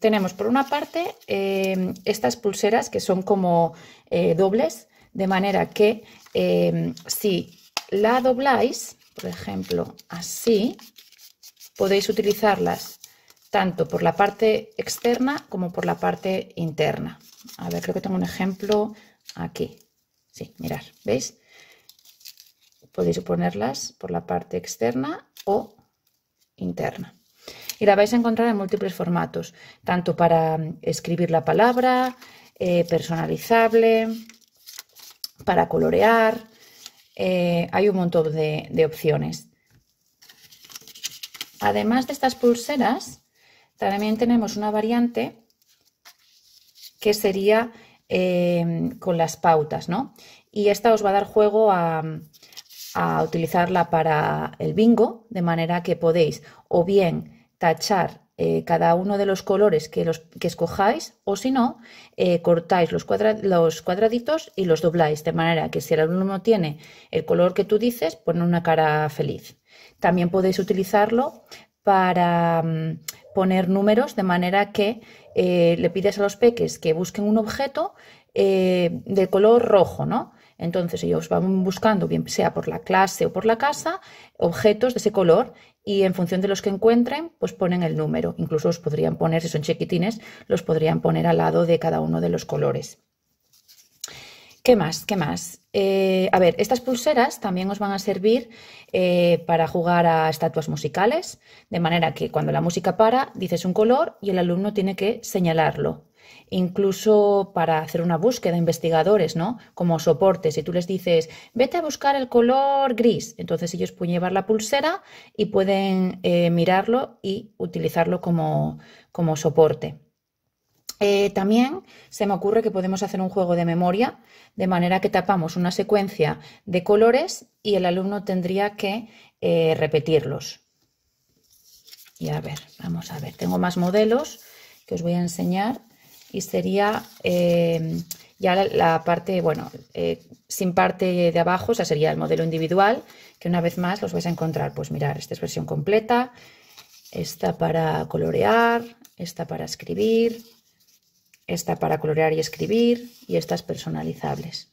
Tenemos por una parte eh, estas pulseras que son como eh, dobles, de manera que eh, si la dobláis, por ejemplo, así, podéis utilizarlas tanto por la parte externa como por la parte interna. A ver, creo que tengo un ejemplo aquí. Sí, mirar, ¿veis? Podéis ponerlas por la parte externa o interna y la vais a encontrar en múltiples formatos, tanto para escribir la palabra, eh, personalizable, para colorear, eh, hay un montón de, opciones. Además de estas pulseras, también tenemos una variante que sería eh, con las pautas, ¿no? Y esta os va a dar juego a utilizarla para el bingo, de manera que podéis o bien tachar eh, cada uno de los colores que, los, que escojáis o si no, eh, cortáis los, cuadraditos y los dobláis de manera que si el alumno tiene el color que tú dices, pone una cara feliz. También podéis utilizarlo para mm, poner números de manera que eh, le pides a los peques que busquen un objeto de color rojo, ¿no? Entonces ellos van buscando, bien sea por la clase o por la casa, objetos de ese color y en función de los que encuentren, pues ponen el número. Incluso los podrían poner, si son chiquitines, los podrían poner al lado de cada uno de los colores. ¿Qué más? ¿Qué más? Eh, a ver, estas pulseras también os van a servir eh, para jugar a estatuas musicales, de manera que cuando la música para, dices un color y el alumno tiene que señalarlo incluso para hacer una búsqueda, investigadores, ¿no? Como soporte Si tú les dices, vete a buscar el color gris, entonces ellos pueden llevar la pulsera y pueden eh, mirarlo y utilizarlo como, soporte. Eh, también se me ocurre que podemos hacer un juego de memoria, de manera que tapamos una secuencia de colores y el alumno tendría que eh, repetirlos. Y a ver, vamos a ver, tengo más modelos que os voy a enseñar y sería eh, ya la, parte, bueno, eh, sin parte de abajo, o sea, sería el modelo individual, que una vez más los vais a encontrar, pues mirar, esta es versión completa, esta para colorear, esta para escribir, esta para colorear y escribir, y estas personalizables.